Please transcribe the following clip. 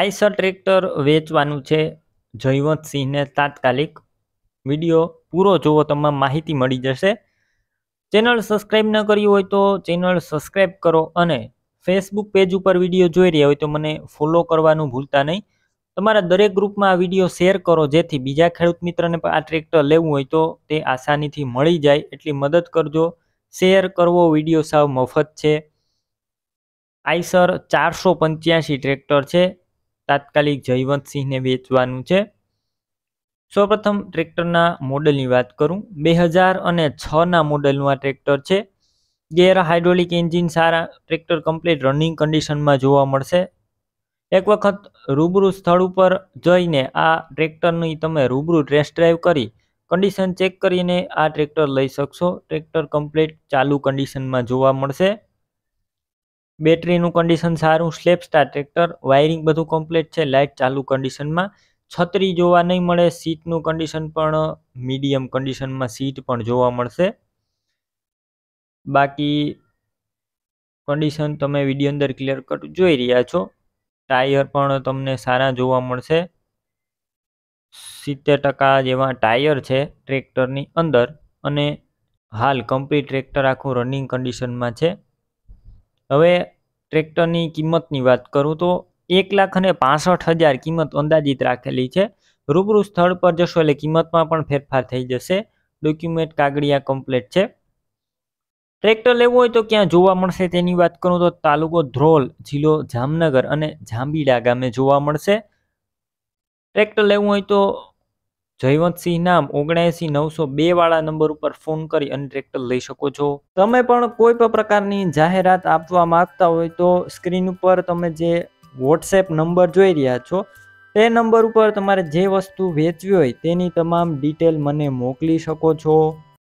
Eicher tractor વેચવાનું છે જયવંતસિંહને તાત્કાલિક વિડીયો પૂરો જોવો તમામ માહિતી મળી જશે ચેનલ સબસ્ક્રાઈબ ન કરી હોય તો ચેનલ સબસ્ક્રાઈબ કરો અને ફેસબુક પેજ ઉપર વિડીયો જોઈ રહ્યા હોય તો મને ફોલો કરવાનું ભૂલતા નહીં તમારા દરેક ગ્રુપમાં આ વિડીયો શેર કરો જેથી બીજા ખેડૂત મિત્રને પણ આ ટ્રેક્ટર લેવું હોય તો તે આસાનીથી મળી જાય એટલી મદદ કરજો શેર કરવો વિડીયો સાવ મફત છે આઈસર ચારસો પંચ્યાસી ટ્રેક્ટર છે તાત્કાલિક જયવંતસિંહને વેચવાનું છે સૌપ્રથમ ટ્રેક્ટરના મોડલની વાત કરું બે હજાર અને છના મોડલનું આ ટ્રેક્ટર છે ગેર હાઇડ્રોલિક એન્જિન સારા ટ્રેક્ટર કમ્પ્લીટ રનિંગ કન્ડિશનમાં જોવા મળશે એક વખત રૂબરૂ સ્થળ ઉપર જઈને આ ટ્રેક્ટરની તમે રૂબરૂ ટેસ્ટ ડ્રાઈવ કરી કન્ડિશન ચેક કરીને આ ટ્રેક્ટર લઈ શકશો ટ્રેક્ટર કમ્પ્લીટ ચાલુ કન્ડિશનમાં જોવા મળશે બેટરીનું કન્ડિશન સારું સ્લેપ સ્ટાર ટ્રેક્ટર વાયરિંગ બધું કમ્પ્લીટ છે લાઇટ ચાલુ કન્ડિશનમાં છત્રી જોવા નહીં મળે સીટનું કન્ડિશન પણ મીડિયમ કન્ડિશનમાં સીટ પણ જોવા મળશે બાકી કન્ડિશન તમે વિડીયો અંદર ક્લિયર કટ જોઈ રહ્યા છો ટાયર પણ તમને સારા જોવા મળશે સિત્તેર ટકા જેવા ટાયર છે ટ્રેક્ટરની અંદર અને હાલ કમ્પ્લીટ ટ્રેક્ટર આખું રનિંગ કન્ડિશનમાં છે હવે ટ્રેક્ટરની કિંમતની વાત કરું તો એક લાખ અને પાસઠ હજાર કિંમત અંદાજિત રાખેલી છે રૂબરૂ સ્થળ પર જશો એટલે કિંમતમાં પણ ફેરફાર થઈ જશે ડોક્યુમેન્ટ કાગળિયા કમ્પ્લેટ છે ટ્રેક્ટર લેવું હોય તો ક્યાં જોવા મળશે તેની વાત કરું તો તાલુકો ધ્રોલ જિલ્લો જામનગર અને જાંબીડા ગામે જોવા મળશે ટ્રેક્ટર લેવું હોય તો જયવંતસિંહ નામ ઓગણએસી નવસો બે વાળા નંબર ઉપર ફોન કરી અને લઈ શકો છો તમે પણ કોઈ પણ પ્રકારની જાહેરાત આપવા માંગતા હોય તો સ્ક્રીન ઉપર તમે જે વોટ્સએપ નંબર જોઈ રહ્યા છો તે નંબર ઉપર તમારે જે વસ્તુ વેચવી હોય તેની તમામ ડિટેલ મને મોકલી શકો છો